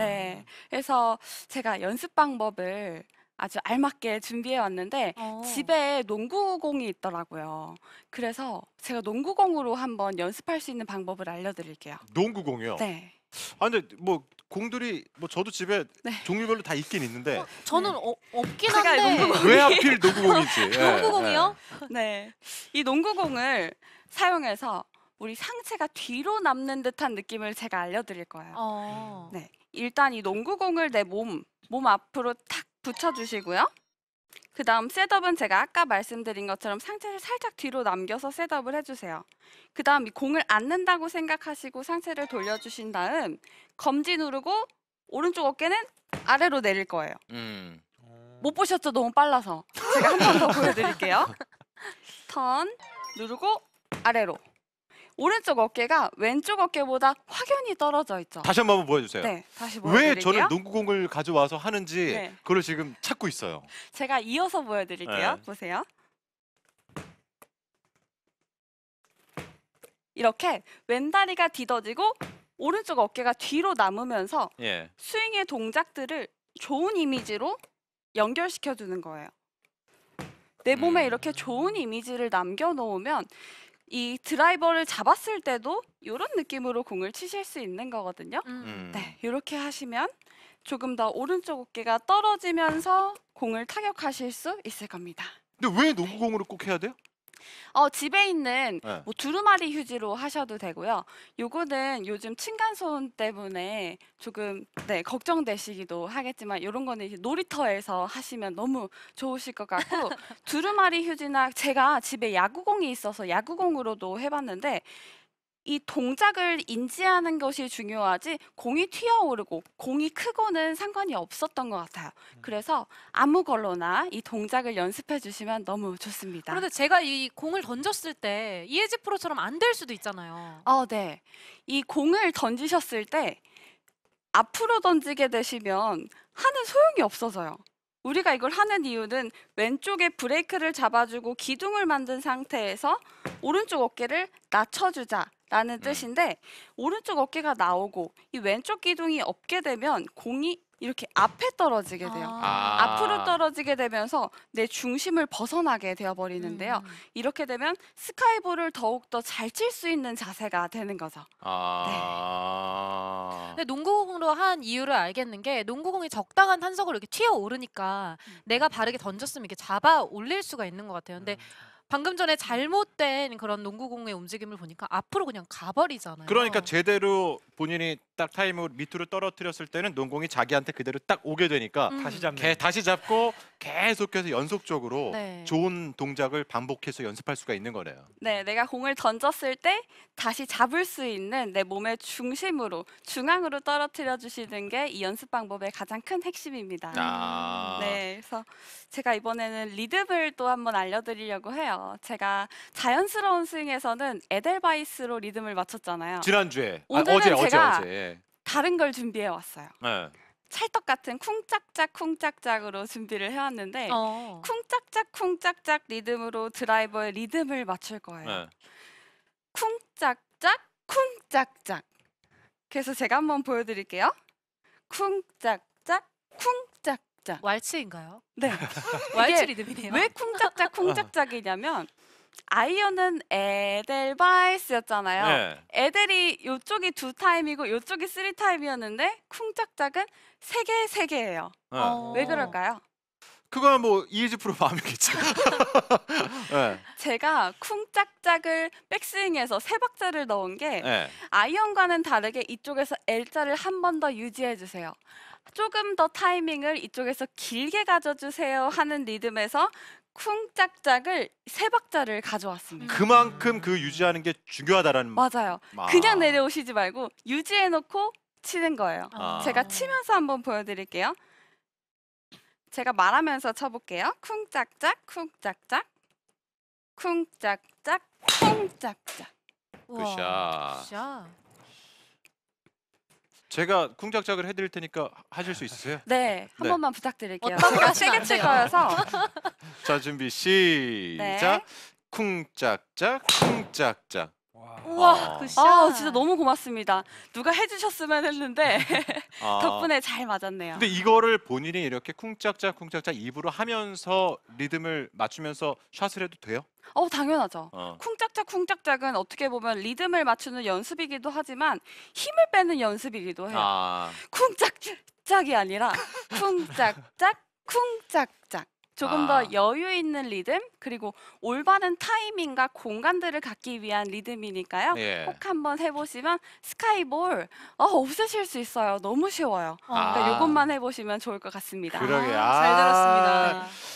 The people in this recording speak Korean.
네. 네. 그래서 제가 연습 방법을 아주 알맞게 준비해 왔는데 어. 집에 농구공이 있더라고요. 그래서 제가 농구공으로 한번 연습할 수 있는 방법을 알려드릴게요. 농구공이요. 네. 아니뭐 공들이 뭐 저도 집에 네. 종류별로 다 있긴 있는데 어, 저는 네. 어, 없긴 한데 농구공. 왜 하필 농구공인지. 예, 농구공이요? 예. 네. 이 농구공을 사용해서 우리 상체가 뒤로 남는 듯한 느낌을 제가 알려드릴 거예요. 어. 네. 일단 이 농구공을 내 몸, 몸 앞으로 탁 붙여주시고요. 그 다음 셋업은 제가 아까 말씀드린 것처럼 상체를 살짝 뒤로 남겨서 셋업을 해주세요. 그 다음 이 공을 안는다고 생각하시고 상체를 돌려주신 다음 검지 누르고 오른쪽 어깨는 아래로 내릴 거예요. 음. 못 보셨죠? 너무 빨라서. 제가 한 번 더 보여드릴게요. 턴 누르고 아래로. 오른쪽 어깨가 왼쪽 어깨보다 확연히 떨어져 있죠. 다시 한번 보여주세요. 네, 다시 보여드릴게요. 왜 저는 농구공을 가져와서 하는지 네. 그걸 지금 찾고 있어요. 제가 이어서 보여드릴게요. 네. 보세요. 이렇게 왼다리가 뒤더지고 오른쪽 어깨가 뒤로 남으면서 예. 스윙의 동작들을 좋은 이미지로 연결시켜 주는 거예요. 내 몸에 음. 이렇게 좋은 이미지를 남겨 놓으면 이 드라이버를 잡았을 때도 이런 느낌으로 공을 치실 수 있는 거거든요. 음. 음. 네, 이렇게 하시면 조금 더 오른쪽 어깨가 떨어지면서 공을 타격하실 수 있을 겁니다. 근데 왜 네. 농구공으로 꼭 해야 돼요? 어, 집에 있는 네. 뭐 두루마리 휴지로 하셔도 되고요. 요거는 요즘 층간소음 때문에 조금 네, 걱정되시기도 하겠지만 요런 거는 이제 놀이터에서 하시면 너무 좋으실 것 같고 두루마리 휴지나 제가 집에 야구공이 있어서 야구공으로도 해봤는데 이 동작을 인지하는 것이 중요하지 공이 튀어오르고 공이 크고는 상관이 없었던 것 같아요. 음. 그래서 아무 걸로나 이 동작을 연습해 주시면 너무 좋습니다. 그런데 제가 이 공을 던졌을 때 이혜지 프로처럼 안 될 수도 있잖아요. 어, 네. 이 공을 던지셨을 때 앞으로 던지게 되시면 하는 소용이 없어져요. 우리가 이걸 하는 이유는 왼쪽에 브레이크를 잡아주고 기둥을 만든 상태에서 오른쪽 어깨를 낮춰주자 라는 음. 뜻인데 오른쪽 어깨가 나오고 이 왼쪽 기둥이 없게 되면 공이 이렇게 앞에 떨어지게 돼요. 아. 앞으로 아. 떨어지게 되면서 내 중심을 벗어나게 되어 버리는데요. 음. 이렇게 되면 스카이볼을 더욱 더 잘 칠 수 있는 자세가 되는 거죠. 아. 네. 근데 농구공으로 한 이유를 알겠는 게 농구공이 적당한 탄속으로 이렇게 튀어 오르니까 음. 내가 바르게 던졌으면 이렇게 잡아 올릴 수가 있는 것 같아요. 근데 방금 전에 잘못된 그런 농구공의 움직임을 보니까 앞으로 그냥 가버리잖아요. 그러니까 제대로 본인이 딱타임으로 밑으로 떨어뜨렸을 때는 농공이 자기한테 그대로 딱 오게 되니까 음. 다시 잡네. 다시 잡고 계속해서 연속적으로 네. 좋은 동작을 반복해서 연습할 수가 있는 거래요 네, 내가 공을 던졌을 때 다시 잡을 수 있는 내 몸의 중심으로 중앙으로 떨어뜨려 주시는 게 이 연습 방법의 가장 큰 핵심입니다. 아 네, 그래서 제가 이번에는 리듬을 또 한번 알려드리려고 해요. 제가 자연스러운 스윙에서는 에델바이스로 리듬을 맞췄잖아요. 지난주에 아, 어제, 어제, 어제. 예. 다른 걸 준비해 왔어요. 네. 찰떡 같은 쿵짝짝 쿵짝짝으로 준비를 해왔는데 어. 쿵짝짝 쿵짝짝 리듬으로 드라이버의 리듬을 맞출 거예요. 네. 쿵짝짝 쿵짝짝. 그래서 제가 한번 보여드릴게요. 쿵짝짝 쿵짝짝. 왈츠인가요? 네. 왈츠 리듬이네요. 왜 쿵짝짝 쿵짝짝이냐면 아이언은 에델바이스였잖아요. 네. 에델이 요쪽이 두 타임이고 요쪽이 쓰리 타임이었는데 쿵짝짝은 세 개, 세 개예요. 네. 어. 어. 왜 그럴까요? 그거뭐 이해지 프로 마음이겠죠. 네. 제가 쿵짝짝을 백스윙에서 세 박자를 넣은 게 네. 아이언과는 다르게 이쪽에서 L자를 한 번 더 유지해 주세요. 조금 더 타이밍을 이쪽에서 길게 가져주세요 하는 리듬에서 쿵짝짝을 세 박자를 가져왔습니다. 음. 그만큼 그 유지하는 게 중요하다라는 맞아요. 아. 그냥 내려오시지 말고 유지해놓고 치는 거예요. 아. 제가 치면서 한번 보여드릴게요. 제가 말하면서 쳐볼게요. 쿵짝짝, 쿵짝짝, 쿵짝짝, 쿵짝짝. 굿샷. 굿샷. 제가 쿵짝짝을 해드릴 테니까 하실 수 있으세요? 네, 한 네. 번만 부탁드릴게요. 어떤 거 세게 칠거서자 준비 시작. 쿵짝짝 네. 쿵짝짝. 우와, 아. 아 진짜 너무 고맙습니다. 누가 해주셨으면 했는데 아. 덕분에 잘 맞았네요. 근데 이거를 본인이 이렇게 쿵짝짝 쿵짝짝 입으로 하면서 리듬을 맞추면서 샷을 해도 돼요? 어, 당연하죠. 어. 쿵 쿵짝짝 쿵짝짝은 어떻게 보면 리듬을 맞추는 연습이기도 하지만 힘을 빼는 연습이기도 해요. 아. 쿵짝짝이 아니라 쿵짝짝 쿵짝짝. 조금 더 아. 여유 있는 리듬 그리고 올바른 타이밍과 공간들을 갖기 위한 리듬이니까요. 예. 꼭 한번 해보시면 스카이볼 어, 없으실 수 있어요. 너무 쉬워요. 아. 그러니까 이것만 해보시면 좋을 것 같습니다. 그러게요. 아, 잘 아. 들었습니다.